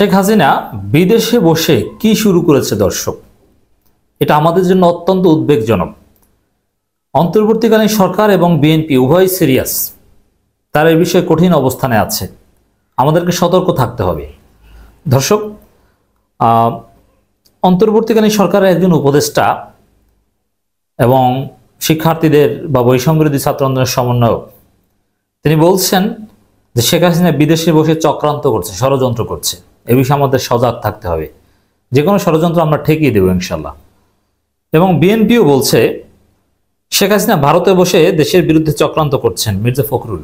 শেখ হাসিনা বিদেশে বসে কি শুরু করেছে দর্শক এটা আমাদের জন্য অত্যন্ত উদ্বেগজনক অন্তর্বর্তীকালীন সরকার এবং বিএনপি উভয় সিরিয়াস তার এ বিষয়ে কঠিন অবস্থানে আছে আমাদেরকে সতর্ক থাকতে হবে দর্শক অন্তর্বর্তীকালীন সরকারের একজন উপদেষ্টা এবং শিক্ষার্থীদের বা বৈষম্যবিরোধী ছাত্র আন্দোলনের সমন্বয়ক তিনি বলছেন যে শেখ হাসিনা বিদেশে বসে চক্রান্ত করছে ষড়যন্ত্র করছে এ বিষয়ে আমাদের সজাগ থাকতে হবে যে কোনো ষড়যন্ত্র আমরা ঠেকিয়ে দেবো ইনশাল্লাহ এবং বিএনপিও বলছে শেখ হাসিনা ভারতে বসে দেশের বিরুদ্ধে চক্রান্ত করছেন মির্জা ফখরুল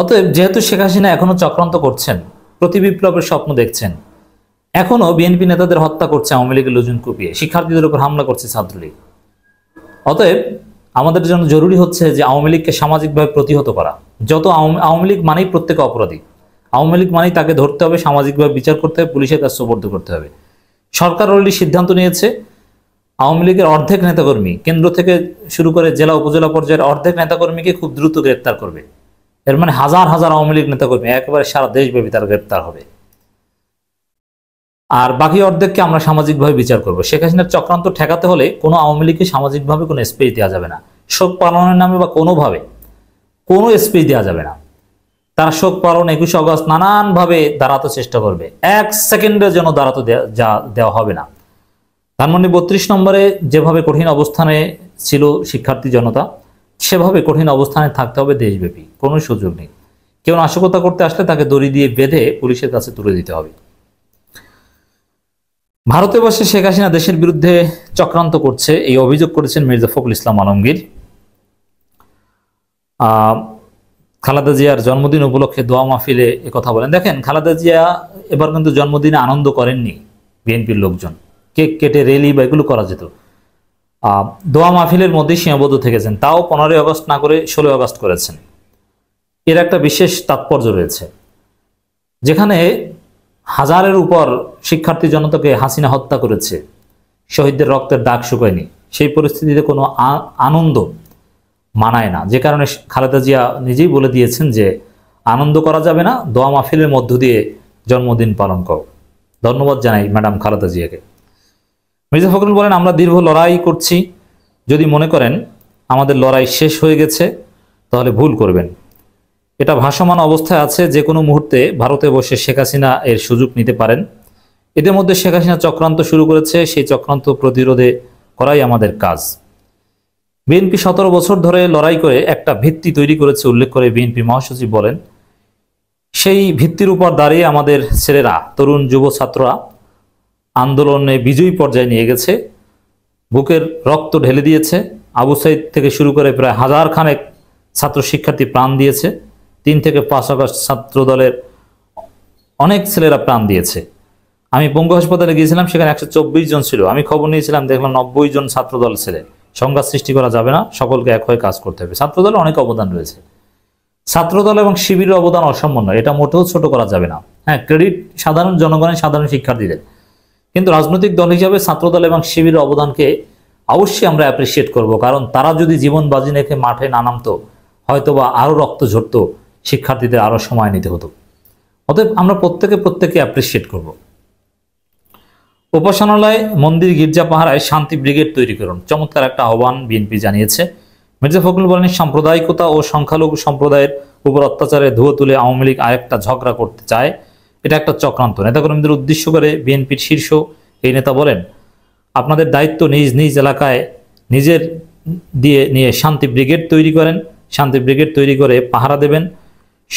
অতএব যেহেতু শেখ হাসিনা এখনও চক্রান্ত করছেন প্রতি বিপ্লবের স্বপ্ন দেখছেন এখনও বিএনপি নেতাদের হত্যা করছে আওয়ামী লীগের লুজুন কুপিয়ে শিক্ষার্থীদের উপর হামলা করছে ছাত্রলীগ অতএব আমাদের জন্য জরুরি হচ্ছে যে আওয়ামী লীগকে সামাজিকভাবে প্রতিহত করা যত আওয়ামী লীগ মানেই প্রত্যেকে অপরাধী আওয়ামী লীগ মানেই তাকে ধরতে হবে সামাজিকভাবে বিচার করতে হবে পুলিশের কাছে সুপর্দ করতে হবে সরকার অলরেডি সিদ্ধান্ত নিয়েছে আওয়ামী লীগের অর্ধেক নেতাকর্মী কেন্দ্র থেকে শুরু করে জেলা উপজেলা পর্যায়ের অর্ধেক নেতাকর্মীকে খুব দ্রুত গ্রেপ্তার করবে এর মানে হাজার হাজার আওয়ামী লীগ নেতাকর্মী একেবারে সারা দেশব্যাপী তারা গ্রেপ্তার হবে আর বাকি অর্ধেককে আমরা সামাজিকভাবে বিচার করবো শেখ হাসিনার চক্রান্ত ঠেকাতে হলে কোনো আওয়ামী লীগকে সামাজিকভাবে কোনো স্পেস দেওয়া যাবে না শোক পালনের নামে বা কোনোভাবে কোনো স্পেস দেওয়া যাবে না তারা শোক পালন একুশে অগস্ট নানানভাবে দাঁড়াতে চেষ্টা করবে এক সেকেন্ডের জন্য দাঁড়াতে যা দেওয়া হবে না ধানমন্ডি বত্রিশ নম্বরে যেভাবে কঠিন অবস্থানে ছিল শিক্ষার্থী জনতা সেভাবে কঠিন অবস্থানে থাকতে হবে দেশব্যাপী কোনো সুযোগ নেই কেউ নাশকতা করতে আসলে তাকে দড়ি দিয়ে বেঁধে পুলিশের কাছে তুলে দিতে হবে ভারতে বসে শেখ হাসিনা দেশের বিরুদ্ধে চক্রান্ত করছে এই অভিযোগ করেছেন মির্জা ফখরুল ইসলাম আলমগীর খালাদা জিয়ার জন্মদিন উপলক্ষে দোয়া মাহফিলে কথা বলেন দেখেন খালাদা জিয়া এবার কিন্তু জন্মদিনে আনন্দ করেননি বিএনপির লোকজন কেক কেটে রেলি বা এগুলো করা যেত দোয়া মাহফিলের মধ্যে সীমাবদ্ধ থেকেছেন তাও পনেরোই আগস্ট না করে ষোলোই আগস্ট করেছেন এর একটা বিশেষ তাৎপর্য রয়েছে যেখানে হাজারের উপর শিক্ষার্থী জনতাকে হাসিনা হত্যা করেছে শহীদদের রক্তের দাগ শুকায়নি সেই পরিস্থিতিতে কোনো আনন্দ মানায় না যে কারণে খালেদা জিয়া নিজেই বলে দিয়েছেন যে আনন্দ করা যাবে না দোয়া মাহফিলের মধ্য দিয়ে জন্মদিন পালন করো ধন্যবাদ জানাই ম্যাডাম খালেদা জিয়াকে মির্জা ফখরুল বলেন আমরা দীর্ঘ লড়াই করছি যদি মনে করেন আমাদের লড়াই শেষ হয়ে গেছে তাহলে ভুল করবেন এটা ভাসমান অবস্থায় আছে যে কোনো মুহূর্তে ভারতে বসে শেখ হাসিনা এর সুযোগ নিতে পারেন এদের মধ্যে শেখ হাসিনা চক্রান্ত শুরু করেছে সেই চক্রান্ত প্রতিরোধে করাই আমাদের কাজ বিএনপি সতেরো বছর ধরে লড়াই করে একটা ভিত্তি তৈরি করেছে উল্লেখ করে বিএনপি মহাসচিব বলেন সেই ভিত্তির উপর দাঁড়িয়ে আমাদের ছেলেরা তরুণ যুব ছাত্ররা আন্দোলনে বিজয়ী পর্যায়ে নিয়ে গেছে বুকের রক্ত ঢেলে দিয়েছে আবু সাইদ থেকে শুরু করে প্রায় হাজার খানেক ছাত্র শিক্ষার্থী প্রাণ দিয়েছে তিন থেকে পাঁচ আগস্ট ছাত্র দলের অনেক ছেলেরা প্রাণ দিয়েছে আমি পঙ্গু হাসপাতালে গিয়েছিলাম সেখানে একশো জন ছিল আমি খবর নিয়েছিলাম দেখলাম নব্বই জন ছাত্রদল ছেলে সংঘাত সৃষ্টি করা যাবে না সকলকে এক হয়ে কাজ করতে হবে ছাত্রদলে অনেক অবদান রয়েছে ছাত্রদল এবং শিবিরের অবদান অসম্মান এটা মোটেও ছোট করা যাবে না হ্যাঁ ক্রেডিট সাধারণ জনগণের সাধারণ শিক্ষার্থীদের কিন্তু রাজনৈতিক দল হিসাবে ছাত্রদল এবং শিবিরের অবদানকে অবশ্যই আমরা অ্যাপ্রিসিয়েট করব কারণ তারা যদি জীবন বাজি রেখে মাঠে না নামতো হয়তোবা আরও রক্ত ঝরত শিক্ষার্থীদের আরও সময় নিতে হতো অতএব আমরা প্রত্যেকে প্রত্যেকে অ্যাপ্রিসিয়েট করব উপাসনালয় মন্দির গির্জা পাহারায় শান্তি ব্রিগেড তৈরি করুন চমৎকার একটা আহ্বান বিএনপি জানিয়েছে মির্জা ফখরুল বলেন সাম্প্রদায়িকতা ও সংখ্যালঘু সম্প্রদায়ের উপর অত্যাচারে ধুয়ো তুলে আওয়ামী লীগ আরেকটা ঝগড়া করতে চায় এটা একটা চক্রান্ত নেতাকর্মীদের উদ্দেশ্য করে বিএনপির শীর্ষ এই নেতা বলেন আপনাদের দায়িত্ব নিজ নিজ এলাকায় নিজের দিয়ে নিয়ে শান্তি ব্রিগেড তৈরি করেন শান্তি ব্রিগেড তৈরি করে পাহারা দেবেন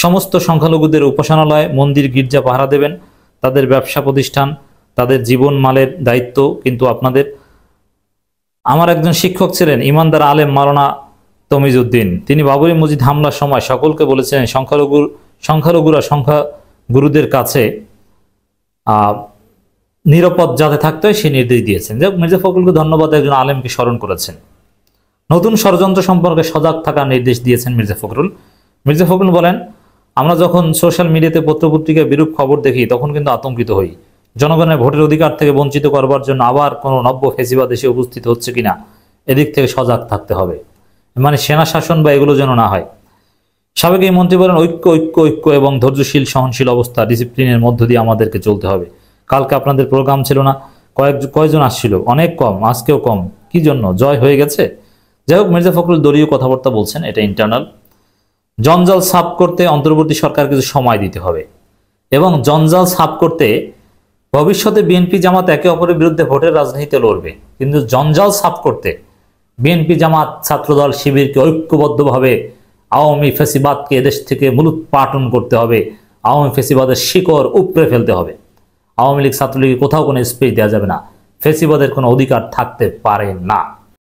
সমস্ত সংখ্যালঘুদের উপাসনালয় মন্দির গির্জা পাহারা দেবেন তাদের ব্যবসা প্রতিষ্ঠান তাদের জীবন মালের দায়িত্ব কিন্তু আপনাদের আমার একজন শিক্ষক ছিলেন ইমানদার আলেম মারানা তমিজুদ্দিন তিনি বাবরি মসজিদ হামলার সময় সকলকে বলেছেন সংখ্যালঘু সংখ্যালঘুরা সংখ্যা গুরুদের কাছে নিরাপদ যাতে থাকতে হয় সে নির্দেশ দিয়েছেন যাক মির্জা ফখরুলকে ধন্যবাদ একজন আলেমকে স্মরণ করেছেন নতুন ষড়যন্ত্র সম্পর্কে সজাগ থাকার নির্দেশ দিয়েছেন মির্জা ফখরুল মির্জা ফখরুল বলেন আমরা যখন সোশ্যাল মিডিয়াতে পত্রপত্রিকায় বিরূপ খবর দেখি তখন কিন্তু আতঙ্কিত হই জনগণের ভোটের অধিকার থেকে বঞ্চিত করবার জন্য আবার কোনো নব্য ফেসিবাদ এসে উপস্থিত হচ্ছে কিনা এদিক থেকে সজাগ থাকতে হবে মানে সেনা শাসন বা এগুলো যেন না হয় সাবেক এই মন্ত্রী বলেন ঐক্য ঐক্য ঐক্য এবং ধৈর্যশীল সহনশীল অবস্থা ডিসিপ্লিনের মধ্য দিয়ে আমাদেরকে চলতে হবে কালকে আপনাদের প্রোগ্রাম ছিল না কয়েক কয়জন আসছিল অনেক কম আজকেও কম কি জন্য জয় হয়ে গেছে যাই হোক মির্জা ফখরুল দলীয় কথাবার্তা বলছেন এটা ইন্টারনাল জঞ্জাল সাফ করতে অন্তর্বর্তী সরকার কিছু সময় দিতে হবে এবং জঞ্জাল সাফ করতে ভবিষ্যতে বিএনপি জামাত একে অপরের বিরুদ্ধে ভোটের রাজনীতিতে লড়বে কিন্তু জঞ্জাল সাফ করতে বিএনপি জামাত ছাত্রদল শিবিরকে ঐক্যবদ্ধভাবে আওয়ামী ফেসিবাদকে এদেশ থেকে মূলত পাটন করতে হবে আওয়ামী ফেসিবাদের শিকড় উপড়ে ফেলতে হবে আওয়ামী লীগ ছাত্রলীগে কোথাও কোনো স্পেস দেওয়া যাবে না ফেসিবাদের কোনো অধিকার থাকতে পারে না